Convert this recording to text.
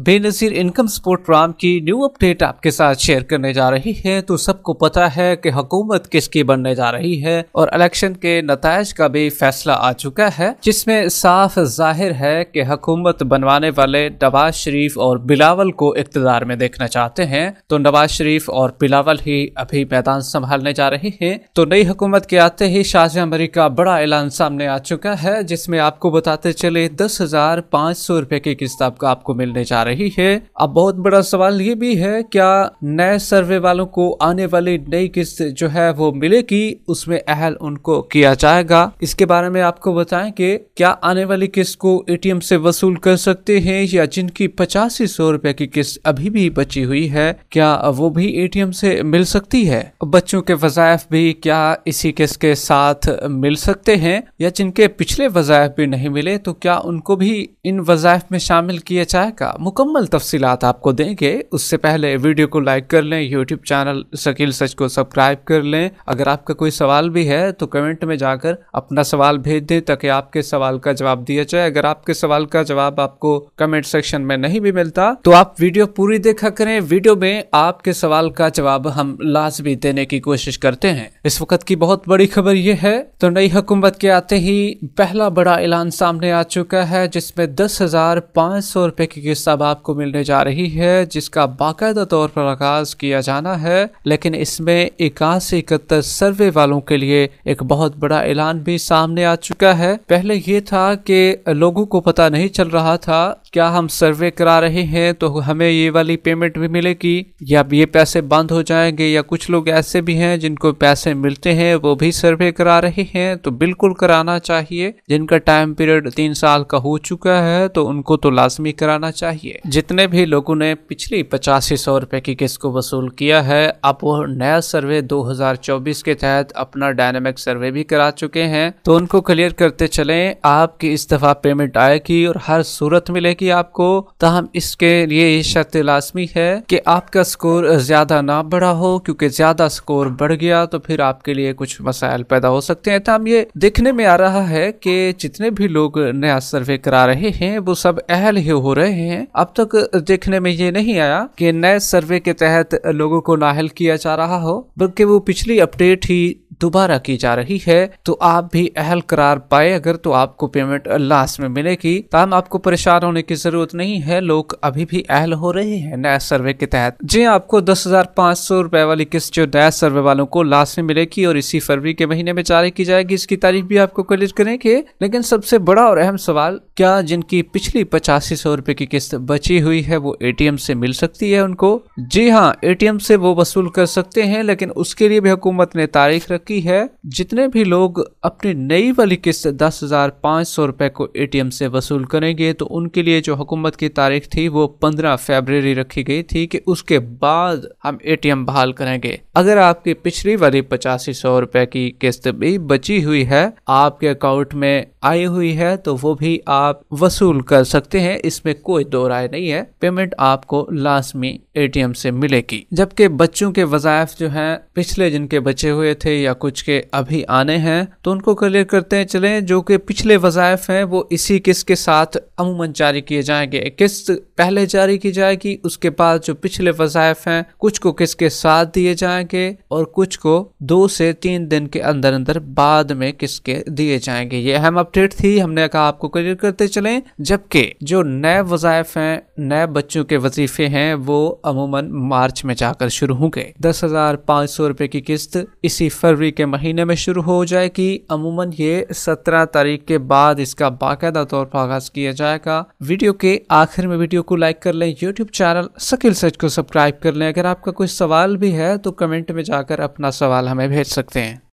Benazir income support programme की new update आपके साथ शेयर करने जा रही है तो सबको पता है कि हुकूमत किसकी बनने जा रही है और इलेक्शन के नतज का भी फैसला आ चुका है जिसमें साफ जाहिर है कि हुकूमत बनवाने वाले नवाज शरीफ और बिलावल को इकतदार में देखना चाहते हैं तो नवाज शरीफ और बिलावल ही अभी मैदान संभालने जा रहे हैं तो नई हुकूमत के आते ही शाहजहां अमरीका बड़ा ऐलान सामने आ चुका है जिसमे आपको बताते चले दस हजार पाँच सौ रुपए की किस्त आपको मिलने जा जा रही है अब बहुत बड़ा सवाल ये भी है क्या नए सर्वे वालों को आने वाली नई किस्त जो है वो मिलेगी उसमें अहल उनको किया जाएगा इसके बारे में आपको बताएंगे क्या आने वाली किस्त को एटीएम से वसूल कर सकते हैं या जिनकी पचासी सौ रुपए की किस्त अभी भी बची हुई है क्या वो भी एटीएम से मिल सकती है बच्चों के वजायफ भी क्या इसी किस्त के साथ मिल सकते हैं या जिनके पिछले वजायफ भी नहीं मिले तो क्या उनको भी इन वजायफ में शामिल किया जाएगा मुकम्मल तफसीत आपको देंगे उससे पहले वीडियो को लाइक कर लें यूट्यूब चैनल शकील सच को सब्सक्राइब कर लें अगर आपका कोई सवाल भी है तो कमेंट में जाकर अपना सवाल भेज दें ताकि आपके सवाल का जवाब दिया जाए अगर आपके सवाल का जवाब आपको कमेंट सेक्शन में नहीं भी मिलता तो आप वीडियो पूरी देखा करें वीडियो में आपके सवाल का जवाब हम लाजमी देने की कोशिश करते हैं इस वक्त की बहुत बड़ी खबर ये है तो नई हुकूमत के आते ही पहला बड़ा ऐलान सामने आ चुका है जिसमें दस हजार पांच सौ रुपए की किस्ता आपको मिलने जा रही है जिसका बाकायदा तौर पर आगाज किया जाना है लेकिन इसमें इक्यासी से इकहत्तर सर्वे वालों के लिए एक बहुत बड़ा ऐलान भी सामने आ चुका है पहले ये था कि लोगों को पता नहीं चल रहा था क्या हम सर्वे करा रहे हैं तो हमें ये वाली पेमेंट भी मिलेगी या ये पैसे बंद हो जाएंगे या कुछ लोग ऐसे भी हैं जिनको पैसे मिलते हैं वो भी सर्वे करा रहे हैं तो बिल्कुल कराना चाहिए जिनका टाइम पीरियड तीन साल का हो चुका है तो उनको तो लाजमी कराना चाहिए चाहिए जितने भी लोगों ने पिछली पचासी सौ रुपये की किस्त को वसूल किया है अब वो नया सर्वे 2024 के तहत अपना डायनेमिक सर्वे भी करा चुके हैं तो उनको क्लियर करते चले आपकी इस दफा पेमेंट आएगी और हर सूरत मिलेगी आपको तहम इसके लिए शर्त लाजमी है कि आपका स्कोर ज्यादा ना बढ़ा हो क्योंकि ज्यादा स्कोर बढ़ गया तो फिर आपके लिए कुछ मसाइल पैदा हो सकते हैं तहम ये देखने में आ रहा है कि जितने भी लोग नया सर्वे करा रहे हैं वो सब अहल ही हो रहे हैं अब तक देखने में ये नहीं आया कि नए सर्वे के तहत लोगों को नाहल किया जा रहा हो बल्कि वो पिछली अपडेट ही दोबारा की जा रही है तो आप भी अहल करार पाए अगर तो आपको पेमेंट लास्ट में मिलेगी तमाम आपको परेशान होने की जरूरत नहीं है लोग अभी भी अहल हो रहे हैं नया सर्वे के तहत जी हाँ, आपको दस हजार सौ रुपए वाली किस्त जो नया सर्वे वालों को लास्ट में मिलेगी और इसी फरवरी के महीने में जारी की जाएगी इसकी तारीख भी आपको क्लियर करेंगे लेकिन सबसे बड़ा और अहम सवाल क्या जिनकी पिछली पचासी सौ रूपए की किस्त बची हुई है वो एटीएम से मिल सकती है उनको जी हाँ एटीएम से वो वसूल कर सकते हैं लेकिन उसके लिए भी हुकूमत ने तारीख रखी चुकी है जितने भी लोग अपनी नई वाली किस्त दस हज़ार पाँच सौ रुपए को एटीएम से वसूल करेंगे तो उनके लिए जो हुकूमत की तारीख थी वो पंद्रह फेबररी रखी गई थी कि उसके बाद हम एटीएम बहाल करेंगे अगर आपकी पिछली वाली पचासी सौ रुपए की किस्त भी बची हुई है आपके अकाउंट में आई हुई है तो वो भी आप वसूल कर सकते हैं इसमें कोई दो राय नहीं है पेमेंट आपको लाजमी एटीएम से मिलेगी जबकि बच्चों के वजायफ जो हैं पिछले जिनके बचे हुए थे या कुछ के अभी आने हैं तो उनको क्लियर करते हैं चलें जो कि पिछले वज़ायफ हैं वो इसी किस्त के साथ अमूमन जारी किए जाएंगे किस्त पहले जारी की जाएगी उसके बाद जो पिछले वज़ायफ हैं कुछ को किस्त के साथ दिए जाएंगे और कुछ को दो से तीन दिन के अंदर अंदर बाद में किस्त के दिए जाएंगे ये अहम अपडेट थी हमने कहा आपको क्लियर करते चलें जबकि जो नए वज़ायफ हैं नए बच्चों के वजीफे हैं वो अमूमन मार्च में जाकर शुरू होंगे दस हजार पाँच सौ रुपये की किस्त इसी फरवरी के महीने में शुरू हो जाएगी अमूमन ये सत्रह तारीख के बाद इसका बाकायदा तौर पर आगाज किया जाएगा वीडियो के आखिर में वीडियो को लाइक कर लें यूट्यूब चैनल सकिल सच को सब्सक्राइब कर लें अगर आपका कोई सवाल भी है तो कमेंट में जाकर अपना सवाल हमें भेज सकते हैं